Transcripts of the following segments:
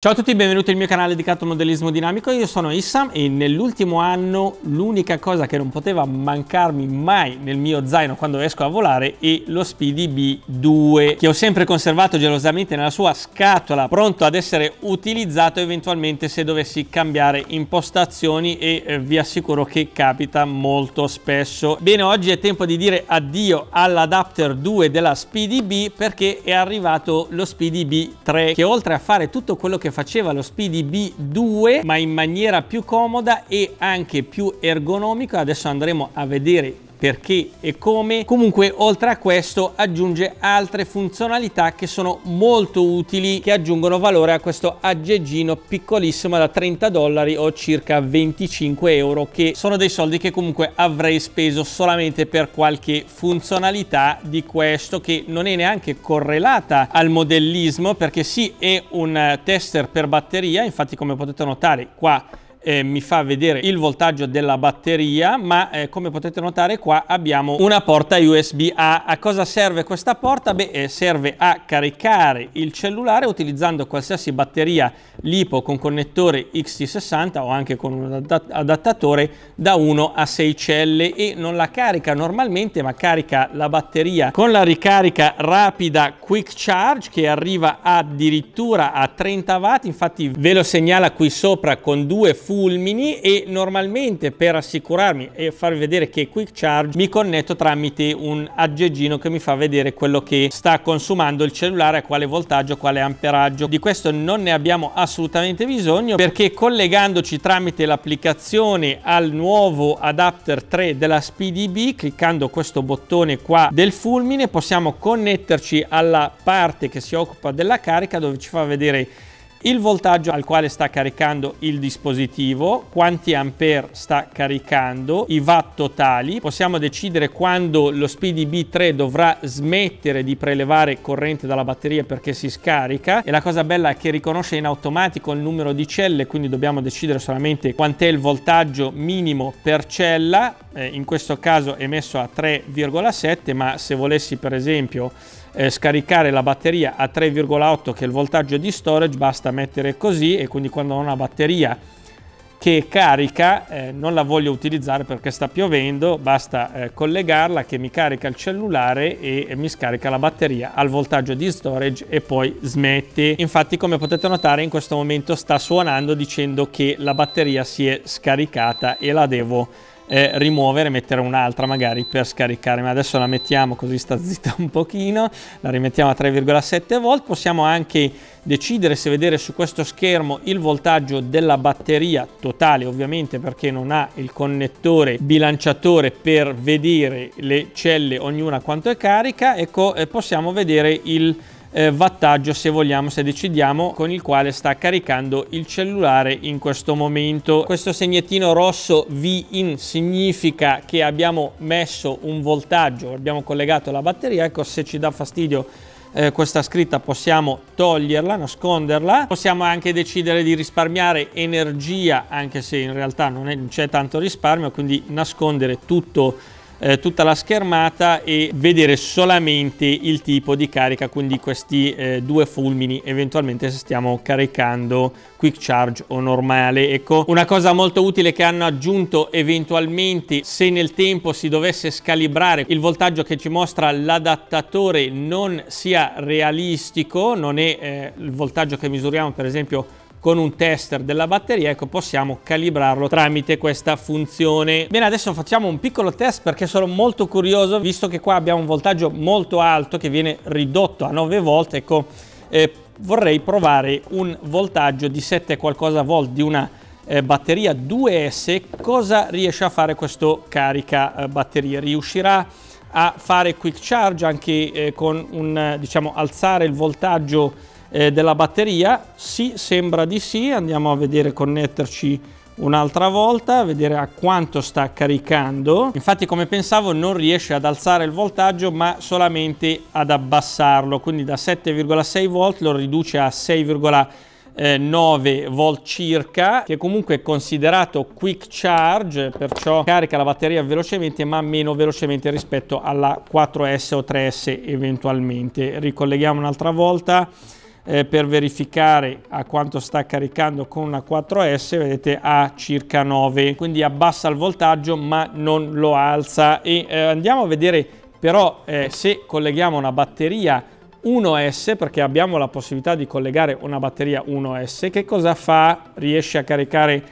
Ciao a tutti, benvenuti al mio canale dedicato al modellismo dinamico, io sono Issam e nell'ultimo anno l'unica cosa che non poteva mancarmi mai nel mio zaino quando esco a volare è lo Speedy B2 che ho sempre conservato gelosamente nella sua scatola pronto ad essere utilizzato eventualmente se dovessi cambiare impostazioni e eh, vi assicuro che capita molto spesso. Bene, oggi è tempo di dire addio all'adapter 2 della Speedy B perché è arrivato lo Speedy B3 che oltre a fare tutto quello che che faceva lo Speedy B2 ma in maniera più comoda e anche più ergonomica. Adesso andremo a vedere perché e come. Comunque oltre a questo aggiunge altre funzionalità che sono molto utili che aggiungono valore a questo aggeggino piccolissimo da 30 dollari o circa 25 euro che sono dei soldi che comunque avrei speso solamente per qualche funzionalità di questo che non è neanche correlata al modellismo perché sì è un tester per batteria infatti come potete notare qua eh, mi fa vedere il voltaggio della batteria, ma eh, come potete notare qua abbiamo una porta USB-A. A cosa serve questa porta? Beh, eh, serve a caricare il cellulare utilizzando qualsiasi batteria LiPo con connettore XT60 o anche con un adattatore da 1 a 6 celle e non la carica normalmente, ma carica la batteria con la ricarica rapida Quick Charge che arriva addirittura a 30 watt, infatti ve lo segnala qui sopra con due fusi fulmini e normalmente per assicurarmi e farvi vedere che è quick charge mi connetto tramite un aggeggino che mi fa vedere quello che sta consumando il cellulare a quale voltaggio, quale amperaggio. Di questo non ne abbiamo assolutamente bisogno perché collegandoci tramite l'applicazione al nuovo adapter 3 della SpeedyB cliccando questo bottone qua del fulmine possiamo connetterci alla parte che si occupa della carica dove ci fa vedere il voltaggio al quale sta caricando il dispositivo, quanti ampere sta caricando, i watt totali, possiamo decidere quando lo b 3 dovrà smettere di prelevare corrente dalla batteria perché si scarica e la cosa bella è che riconosce in automatico il numero di celle, quindi dobbiamo decidere solamente quant'è il voltaggio minimo per cella, eh, in questo caso è messo a 3,7, ma se volessi per esempio eh, scaricare la batteria a 3,8 che è il voltaggio di storage, basta mettere così e quindi quando ho una batteria che carica, eh, non la voglio utilizzare perché sta piovendo, basta eh, collegarla che mi carica il cellulare e, e mi scarica la batteria al voltaggio di storage e poi smette. Infatti come potete notare in questo momento sta suonando dicendo che la batteria si è scaricata e la devo eh, rimuovere, mettere un'altra magari per scaricare, ma adesso la mettiamo così sta zitta un pochino, la rimettiamo a 3,7 volt, possiamo anche decidere se vedere su questo schermo il voltaggio della batteria totale ovviamente perché non ha il connettore bilanciatore per vedere le celle ognuna quanto è carica, ecco eh, possiamo vedere il eh, wattaggio se vogliamo se decidiamo con il quale sta caricando il cellulare in questo momento questo segnettino rosso Vin significa che abbiamo messo un voltaggio abbiamo collegato la batteria ecco se ci dà fastidio eh, questa scritta possiamo toglierla, nasconderla, possiamo anche decidere di risparmiare energia anche se in realtà non c'è tanto risparmio quindi nascondere tutto eh, tutta la schermata e vedere solamente il tipo di carica, quindi questi eh, due fulmini, eventualmente se stiamo caricando quick charge o normale. Ecco, una cosa molto utile che hanno aggiunto eventualmente se nel tempo si dovesse scalibrare il voltaggio che ci mostra l'adattatore non sia realistico, non è eh, il voltaggio che misuriamo per esempio con un tester della batteria ecco possiamo calibrarlo tramite questa funzione bene adesso facciamo un piccolo test perché sono molto curioso visto che qua abbiamo un voltaggio molto alto che viene ridotto a 9 volt ecco eh, vorrei provare un voltaggio di 7 qualcosa volt di una eh, batteria 2S cosa riesce a fare questo carica eh, batterie riuscirà a fare quick charge anche eh, con un diciamo alzare il voltaggio eh, della batteria? Sì, sembra di sì, andiamo a vedere connetterci un'altra volta, a vedere a quanto sta caricando. Infatti come pensavo non riesce ad alzare il voltaggio ma solamente ad abbassarlo, quindi da 7,6 volt lo riduce a 6,9 volt circa che comunque è considerato quick charge perciò carica la batteria velocemente ma meno velocemente rispetto alla 4S o 3S eventualmente ricolleghiamo un'altra volta eh, per verificare a quanto sta caricando con una 4S vedete a circa 9 quindi abbassa il voltaggio ma non lo alza e eh, andiamo a vedere però eh, se colleghiamo una batteria 1S perché abbiamo la possibilità di collegare una batteria 1S che cosa fa riesce a caricare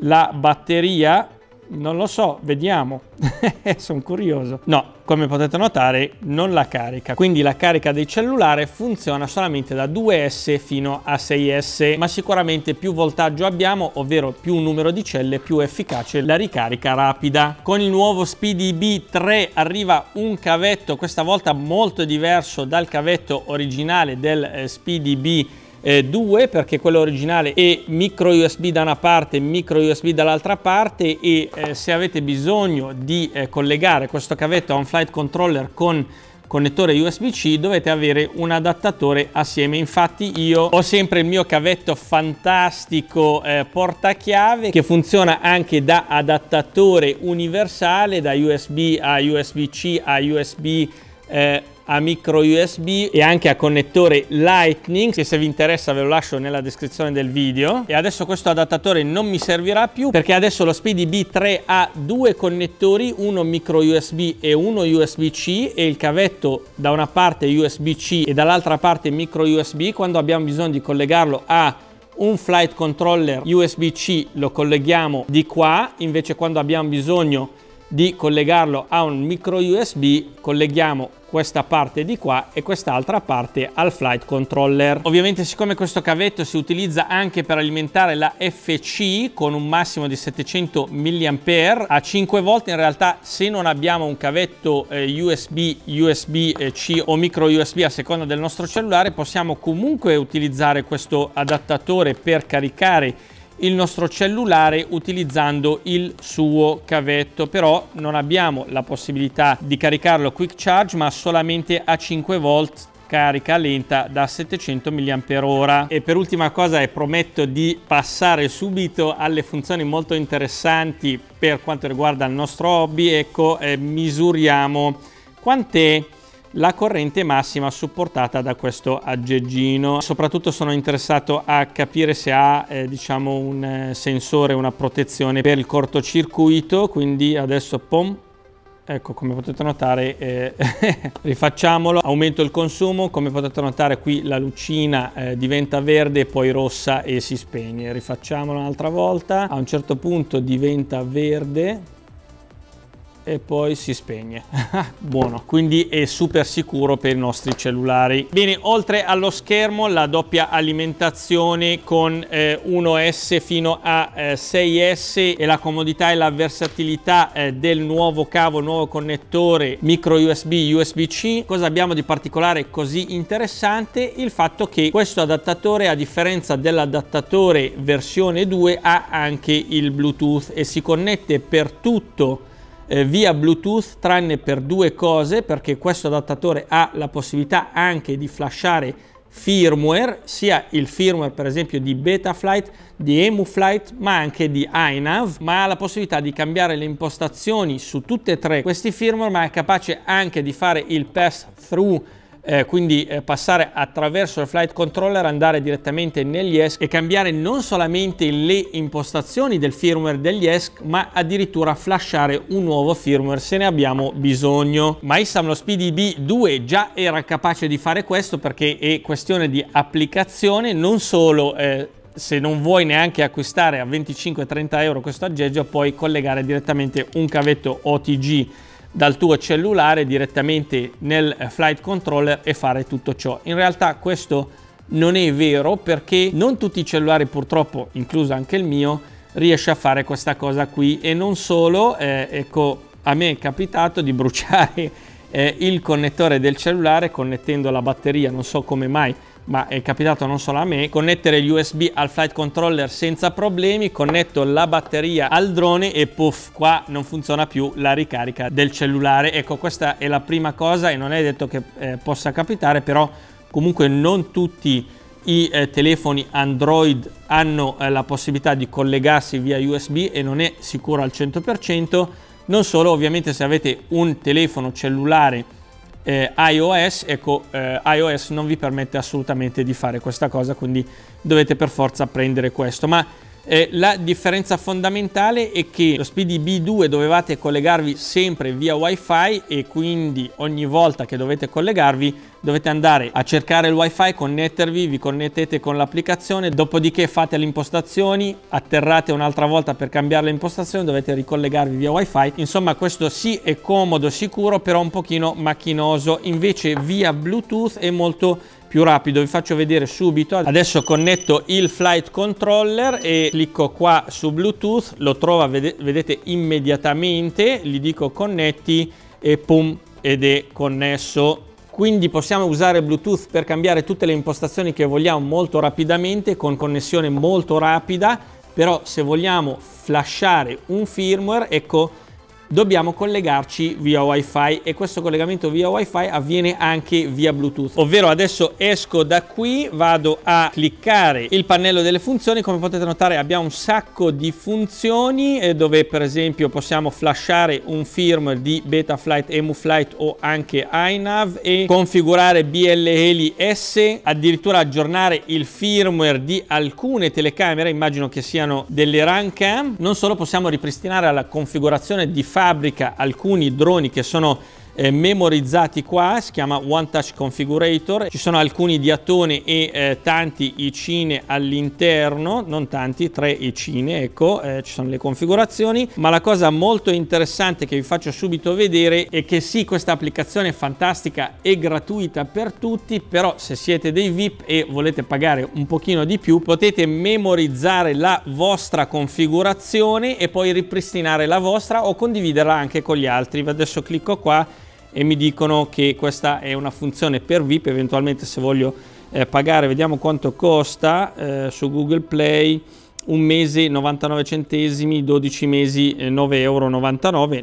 la batteria non lo so, vediamo. Sono curioso. No, come potete notare non la carica. Quindi la carica del cellulare funziona solamente da 2S fino a 6S, ma sicuramente più voltaggio abbiamo, ovvero più numero di celle, più efficace la ricarica rapida. Con il nuovo Speedy B3 arriva un cavetto, questa volta molto diverso dal cavetto originale del eh, Speedy B eh, due perché quello originale è micro USB da una parte e micro USB dall'altra parte e eh, se avete bisogno di eh, collegare questo cavetto a un flight controller con connettore USB-C dovete avere un adattatore assieme. Infatti io ho sempre il mio cavetto fantastico eh, portachiave che funziona anche da adattatore universale da USB a USB-C a USB eh, a micro USB e anche a connettore Lightning che se vi interessa ve lo lascio nella descrizione del video e adesso questo adattatore non mi servirà più perché adesso lo Speedy B3 ha due connettori uno micro USB e uno USB-C e il cavetto da una parte USB-C e dall'altra parte micro USB quando abbiamo bisogno di collegarlo a un flight controller USB-C lo colleghiamo di qua invece quando abbiamo bisogno di collegarlo a un micro USB colleghiamo questa parte di qua e quest'altra parte al flight controller. Ovviamente siccome questo cavetto si utilizza anche per alimentare la FC con un massimo di 700 mAh a 5 volte in realtà se non abbiamo un cavetto eh, USB, USB-C eh, o micro USB a seconda del nostro cellulare possiamo comunque utilizzare questo adattatore per caricare il nostro cellulare utilizzando il suo cavetto però non abbiamo la possibilità di caricarlo quick charge ma solamente a 5 volt carica lenta da 700 mAh e per ultima cosa e prometto di passare subito alle funzioni molto interessanti per quanto riguarda il nostro hobby ecco eh, misuriamo quant'è la corrente massima supportata da questo aggeggino. Soprattutto sono interessato a capire se ha eh, diciamo un eh, sensore, una protezione per il cortocircuito, quindi adesso pom Ecco, come potete notare, eh, rifacciamolo, aumento il consumo, come potete notare qui la lucina eh, diventa verde, poi rossa e si spegne. Rifacciamolo un'altra volta, a un certo punto diventa verde, e poi si spegne buono quindi è super sicuro per i nostri cellulari bene oltre allo schermo la doppia alimentazione con eh, 1s fino a eh, 6s e la comodità e la versatilità eh, del nuovo cavo nuovo connettore micro usb usb c cosa abbiamo di particolare così interessante il fatto che questo adattatore a differenza dell'adattatore versione 2 ha anche il bluetooth e si connette per tutto eh, via Bluetooth tranne per due cose perché questo adattatore ha la possibilità anche di flashare firmware, sia il firmware per esempio di Betaflight, di EmuFlight, ma anche di iNav, ma ha la possibilità di cambiare le impostazioni su tutte e tre questi firmware, ma è capace anche di fare il pass through eh, quindi eh, passare attraverso il flight controller, andare direttamente negli ESC e cambiare non solamente le impostazioni del firmware degli ESC, ma addirittura flashare un nuovo firmware se ne abbiamo bisogno. Ma Issam lo Speedy B2 già era capace di fare questo perché è questione di applicazione, non solo eh, se non vuoi neanche acquistare a 25-30 euro questo aggeggio, puoi collegare direttamente un cavetto OTG dal tuo cellulare direttamente nel eh, flight controller e fare tutto ciò. In realtà questo non è vero perché non tutti i cellulari purtroppo, incluso anche il mio, riesce a fare questa cosa qui e non solo, eh, ecco a me è capitato di bruciare eh, il connettore del cellulare connettendo la batteria, non so come mai ma è capitato non solo a me, connettere gli USB al flight controller senza problemi, connetto la batteria al drone e puff, qua non funziona più la ricarica del cellulare. Ecco, questa è la prima cosa e non è detto che eh, possa capitare, però comunque non tutti i eh, telefoni Android hanno eh, la possibilità di collegarsi via USB e non è sicuro al 100%. Non solo, ovviamente se avete un telefono cellulare eh, iOS, ecco, eh, iOS non vi permette assolutamente di fare questa cosa, quindi dovete per forza prendere questo. Ma eh, la differenza fondamentale è che lo Speedy B2 dovevate collegarvi sempre via wifi e quindi ogni volta che dovete collegarvi dovete andare a cercare il wifi, connettervi, vi connettete con l'applicazione, dopodiché fate le impostazioni, atterrate un'altra volta per cambiare le impostazioni, dovete ricollegarvi via wifi. Insomma questo sì è comodo, sicuro, però un pochino macchinoso. Invece via Bluetooth è molto più rapido vi faccio vedere subito adesso connetto il flight controller e clicco qua su bluetooth lo trova vedete immediatamente gli dico connetti e pum ed è connesso quindi possiamo usare Bluetooth per cambiare tutte le impostazioni che vogliamo molto rapidamente con connessione molto rapida però se vogliamo flashare un firmware ecco dobbiamo collegarci via wifi e questo collegamento via wifi avviene anche via bluetooth ovvero adesso esco da qui vado a cliccare il pannello delle funzioni come potete notare abbiamo un sacco di funzioni eh, dove per esempio possiamo flashare un firm di Betaflight, Emuflight o anche iNav e configurare BL Heli S addirittura aggiornare il firmware di alcune telecamere immagino che siano delle cam non solo possiamo ripristinare la configurazione di file fabbrica alcuni droni che sono eh, memorizzati qua, si chiama One Touch Configurator, ci sono alcuni diatoni e eh, tanti icine all'interno, non tanti, tre icine, ecco, eh, ci sono le configurazioni, ma la cosa molto interessante che vi faccio subito vedere è che sì, questa applicazione è fantastica e gratuita per tutti, però se siete dei VIP e volete pagare un pochino di più, potete memorizzare la vostra configurazione e poi ripristinare la vostra o condividerla anche con gli altri. Adesso clicco qua e mi dicono che questa è una funzione per VIP, eventualmente se voglio eh, pagare, vediamo quanto costa eh, su Google Play, un mese 99 centesimi, 12 mesi 9,99 eh, euro,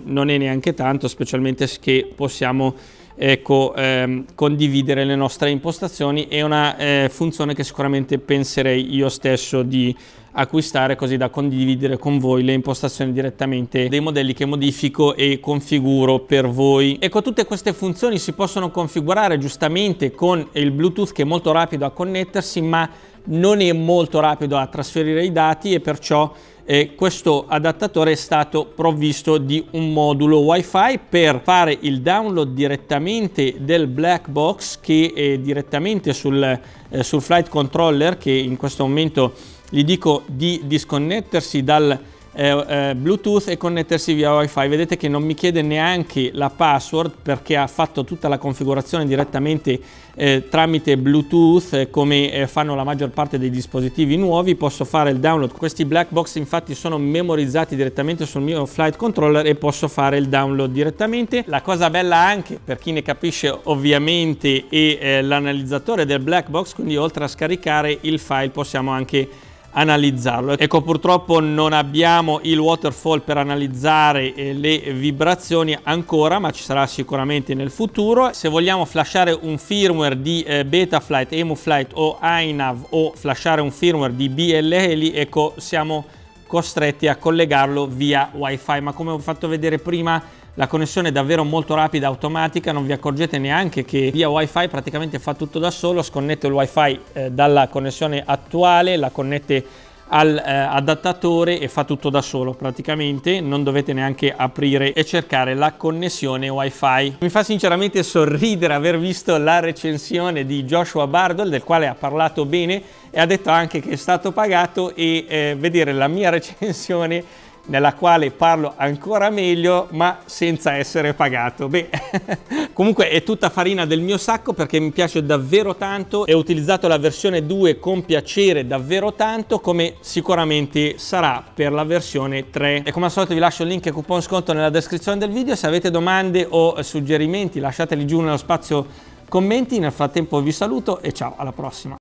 non è neanche tanto, specialmente se possiamo ecco, ehm, condividere le nostre impostazioni è una eh, funzione che sicuramente penserei io stesso di acquistare così da condividere con voi le impostazioni direttamente dei modelli che modifico e configuro per voi. Ecco tutte queste funzioni si possono configurare giustamente con il Bluetooth che è molto rapido a connettersi ma non è molto rapido a trasferire i dati e perciò e questo adattatore è stato provvisto di un modulo wifi per fare il download direttamente del black box che è eh, direttamente sul, eh, sul flight controller che in questo momento gli dico di disconnettersi dal eh, eh, Bluetooth e connettersi via WiFi. Vedete che non mi chiede neanche la password perché ha fatto tutta la configurazione direttamente eh, tramite Bluetooth eh, come eh, fanno la maggior parte dei dispositivi nuovi. Posso fare il download. Questi black box infatti sono memorizzati direttamente sul mio flight controller e posso fare il download direttamente. La cosa bella anche per chi ne capisce ovviamente è eh, l'analizzatore del black box, quindi oltre a scaricare il file possiamo anche analizzarlo. Ecco, purtroppo non abbiamo il waterfall per analizzare eh, le vibrazioni ancora, ma ci sarà sicuramente nel futuro. Se vogliamo flashare un firmware di eh, Betaflight, Emuflight o iNav o flashare un firmware di BLE, ecco, siamo costretti a collegarlo via wifi ma come ho fatto vedere prima la connessione è davvero molto rapida automatica non vi accorgete neanche che via wifi praticamente fa tutto da solo sconnette il wifi eh, dalla connessione attuale la connette al eh, adattatore e fa tutto da solo praticamente non dovete neanche aprire e cercare la connessione wifi mi fa sinceramente sorridere aver visto la recensione di Joshua Bardol del quale ha parlato bene e ha detto anche che è stato pagato e eh, vedere la mia recensione nella quale parlo ancora meglio ma senza essere pagato. Beh, comunque è tutta farina del mio sacco perché mi piace davvero tanto e ho utilizzato la versione 2 con piacere davvero tanto come sicuramente sarà per la versione 3. E come al solito vi lascio il link e coupon sconto nella descrizione del video, se avete domande o suggerimenti lasciateli giù nello spazio commenti, nel frattempo vi saluto e ciao alla prossima.